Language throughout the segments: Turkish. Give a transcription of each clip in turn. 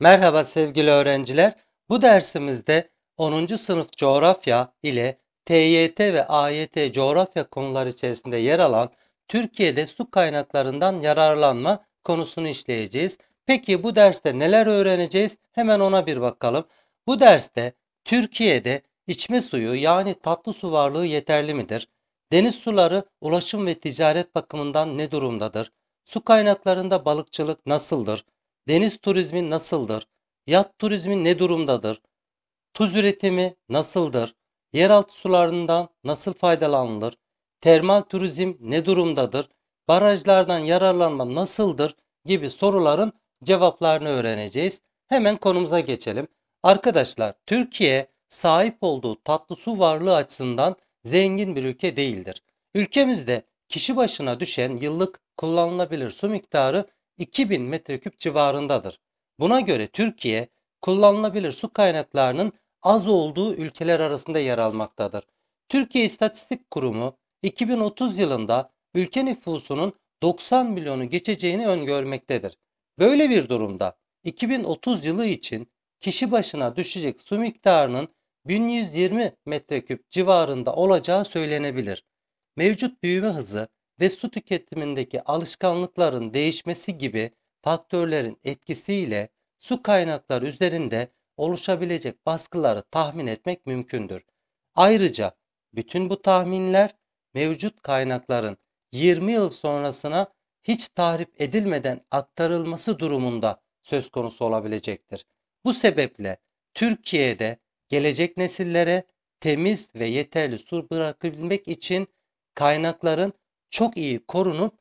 Merhaba sevgili öğrenciler. Bu dersimizde 10. sınıf coğrafya ile TYT ve AYT coğrafya konuları içerisinde yer alan Türkiye'de su kaynaklarından yararlanma konusunu işleyeceğiz. Peki bu derste neler öğreneceğiz? Hemen ona bir bakalım. Bu derste Türkiye'de içme suyu yani tatlı su varlığı yeterli midir? Deniz suları ulaşım ve ticaret bakımından ne durumdadır? Su kaynaklarında balıkçılık nasıldır? Deniz turizmi nasıldır? Yat turizmi ne durumdadır? Tuz üretimi nasıldır? Yeraltı sularından nasıl faydalanılır? Termal turizm ne durumdadır? Barajlardan yararlanma nasıldır? gibi soruların cevaplarını öğreneceğiz. Hemen konumuza geçelim. Arkadaşlar Türkiye sahip olduğu tatlı su varlığı açısından zengin bir ülke değildir. Ülkemizde kişi başına düşen yıllık kullanılabilir su miktarı 2000 metreküp civarındadır. Buna göre Türkiye kullanılabilir su kaynaklarının az olduğu ülkeler arasında yer almaktadır. Türkiye İstatistik Kurumu 2030 yılında ülke nüfusunun 90 milyonu geçeceğini öngörmektedir. Böyle bir durumda 2030 yılı için kişi başına düşecek su miktarının 1120 metreküp civarında olacağı söylenebilir. Mevcut büyüme hızı ve su tüketimindeki alışkanlıkların değişmesi gibi faktörlerin etkisiyle su kaynakları üzerinde oluşabilecek baskıları tahmin etmek mümkündür. Ayrıca bütün bu tahminler mevcut kaynakların 20 yıl sonrasına hiç tahrip edilmeden aktarılması durumunda söz konusu olabilecektir. Bu sebeple Türkiye'de gelecek nesillere temiz ve yeterli su bırakabilmek için kaynakların çok iyi korunup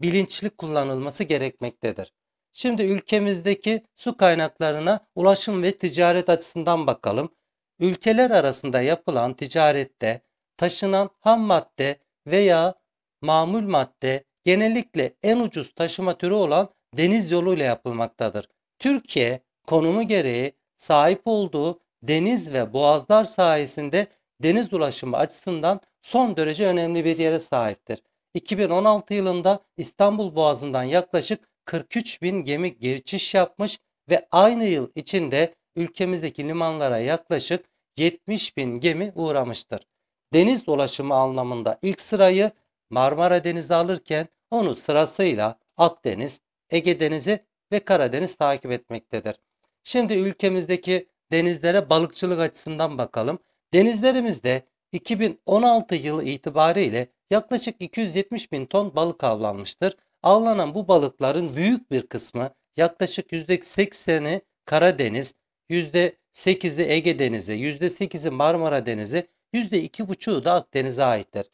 bilinçli kullanılması gerekmektedir. Şimdi ülkemizdeki su kaynaklarına ulaşım ve ticaret açısından bakalım. Ülkeler arasında yapılan ticarette taşınan ham madde veya mamul madde genellikle en ucuz taşıma türü olan deniz yoluyla yapılmaktadır. Türkiye konumu gereği sahip olduğu deniz ve boğazlar sayesinde deniz ulaşımı açısından son derece önemli bir yere sahiptir. 2016 yılında İstanbul Boğazı'ndan yaklaşık 43 bin gemi geçiş yapmış ve aynı yıl içinde ülkemizdeki limanlara yaklaşık 70 bin gemi uğramıştır. Deniz ulaşımı anlamında ilk sırayı Marmara Denizi alırken onu sırasıyla Akdeniz, Ege Denizi ve Karadeniz takip etmektedir. Şimdi ülkemizdeki denizlere balıkçılık açısından bakalım. Denizlerimizde 2016 yılı itibariyle yaklaşık 270 bin ton balık avlanmıştır. Avlanan bu balıkların büyük bir kısmı yaklaşık %80'i Karadeniz, %8'i Ege Denizi, %8'i Marmara Denizi, %2,5'u da Akdeniz'e aittir.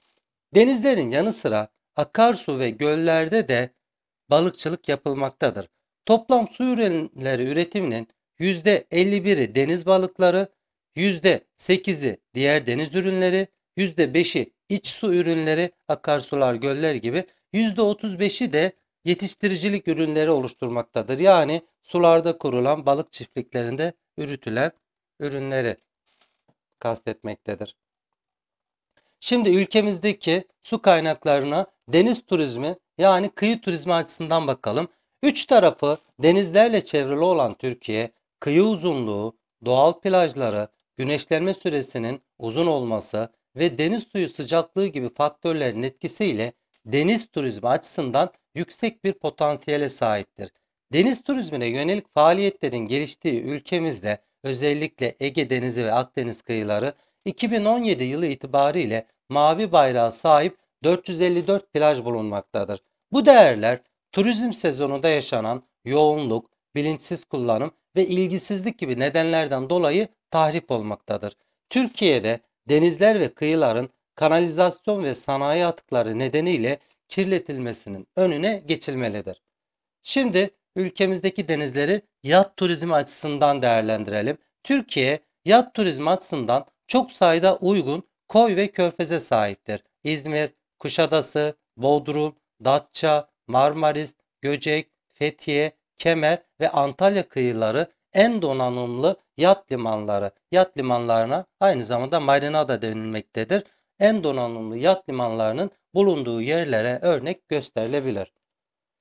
Denizlerin yanı sıra akarsu ve göllerde de balıkçılık yapılmaktadır. Toplam su ürünleri üretiminin %51'i deniz balıkları, %8'i diğer deniz ürünleri, %5'i iç su ürünleri, akarsular, göller gibi, %35'i de yetiştiricilik ürünleri oluşturmaktadır. Yani sularda kurulan balık çiftliklerinde ürütülen ürünleri kastetmektedir. Şimdi ülkemizdeki su kaynaklarına deniz turizmi yani kıyı turizmi açısından bakalım. Üç tarafı denizlerle çevrili olan Türkiye, kıyı uzunluğu, doğal plajları, güneşlenme süresinin uzun olması ve deniz suyu sıcaklığı gibi faktörlerin etkisiyle deniz turizmi açısından yüksek bir potansiyele sahiptir. Deniz turizmine yönelik faaliyetlerin geliştiği ülkemizde özellikle Ege Denizi ve Akdeniz kıyıları 2017 yılı itibariyle mavi bayrağa sahip 454 plaj bulunmaktadır. Bu değerler turizm sezonunda yaşanan yoğunluk, bilinçsiz kullanım ve ilgisizlik gibi nedenlerden dolayı tahrip olmaktadır. Türkiye'de denizler ve kıyıların kanalizasyon ve sanayi atıkları nedeniyle kirletilmesinin önüne geçilmelidir. Şimdi ülkemizdeki denizleri yat turizmi açısından değerlendirelim. Türkiye yat turizmi açısından çok sayıda uygun koy ve körfeze sahiptir. İzmir, Kuşadası, Bodrum, Datça, Marmaris, Göcek, Fethiye, Kemer ve Antalya kıyıları en donanımlı yat limanları. Yat limanlarına aynı zamanda marina da denilmektedir. En donanımlı yat limanlarının bulunduğu yerlere örnek gösterilebilir.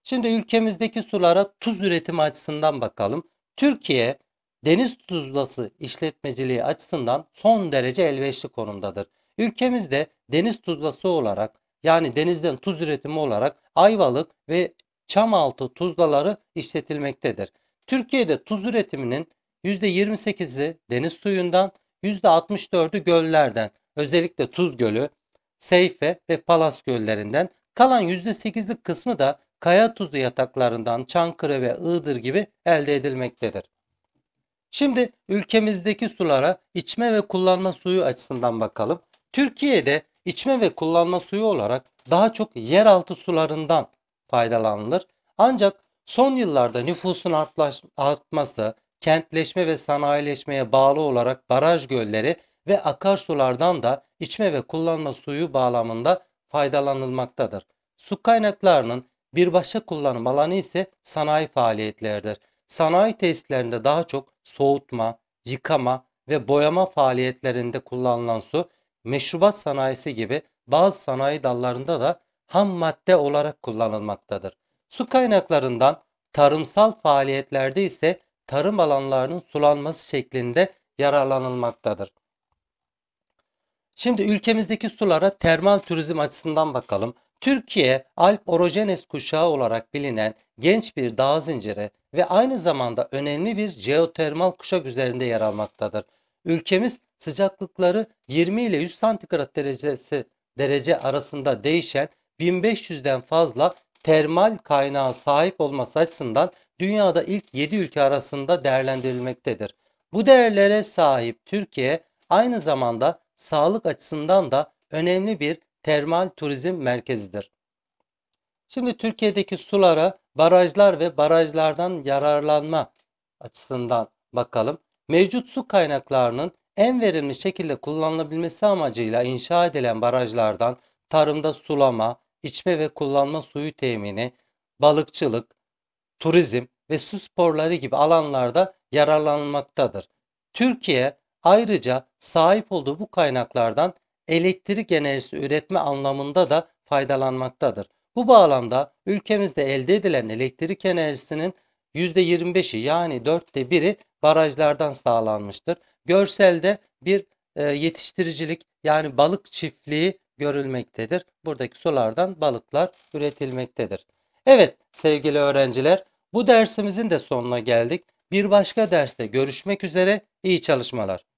Şimdi ülkemizdeki sulara tuz üretimi açısından bakalım. Türkiye deniz tuzlası işletmeciliği açısından son derece elverişli konumdadır. Ülkemizde deniz tuzlası olarak yani denizden tuz üretimi olarak Ayvalık ve Çamaltı tuzlaları işletilmektedir. Türkiye'de tuz üretiminin %28'i deniz suyundan, %64'ü göllerden, özellikle Tuz Gölü, Seyfe ve Palas göllerinden, kalan %8'lik kısmı da kaya tuzu yataklarından Çankırı ve Iğdır gibi elde edilmektedir. Şimdi ülkemizdeki sulara içme ve kullanma suyu açısından bakalım. Türkiye'de içme ve kullanma suyu olarak daha çok yeraltı sularından faydalanılır. Ancak Son yıllarda nüfusun artması, kentleşme ve sanayileşmeye bağlı olarak baraj gölleri ve akarsulardan da içme ve kullanma suyu bağlamında faydalanılmaktadır. Su kaynaklarının bir başka kullanım alanı ise sanayi faaliyetleridir. Sanayi tesislerinde daha çok soğutma, yıkama ve boyama faaliyetlerinde kullanılan su, meşrubat sanayisi gibi bazı sanayi dallarında da ham madde olarak kullanılmaktadır. Su kaynaklarından tarımsal faaliyetlerde ise tarım alanlarının sulanması şeklinde yararlanılmaktadır. Şimdi ülkemizdeki sulara termal turizm açısından bakalım. Türkiye Alp Orogenes kuşağı olarak bilinen genç bir dağ zinciri ve aynı zamanda önemli bir jeotermal kuşak üzerinde yer almaktadır. Ülkemiz sıcaklıkları 20 ile 100 santigrat derecesi derece arasında değişen 1500'den fazla termal kaynağa sahip olması açısından dünyada ilk 7 ülke arasında değerlendirilmektedir. Bu değerlere sahip Türkiye aynı zamanda sağlık açısından da önemli bir termal turizm merkezidir. Şimdi Türkiye'deki sulara barajlar ve barajlardan yararlanma açısından bakalım. Mevcut su kaynaklarının en verimli şekilde kullanılabilmesi amacıyla inşa edilen barajlardan tarımda sulama, içme ve kullanma suyu temini, balıkçılık, turizm ve su sporları gibi alanlarda yararlanmaktadır. Türkiye ayrıca sahip olduğu bu kaynaklardan elektrik enerjisi üretme anlamında da faydalanmaktadır. Bu bağlamda ülkemizde elde edilen elektrik enerjisinin %25'i yani dörtte biri barajlardan sağlanmıştır. Görselde bir e, yetiştiricilik yani balık çiftliği görülmektedir. Buradaki sulardan balıklar üretilmektedir. Evet sevgili öğrenciler bu dersimizin de sonuna geldik. Bir başka derste görüşmek üzere iyi çalışmalar.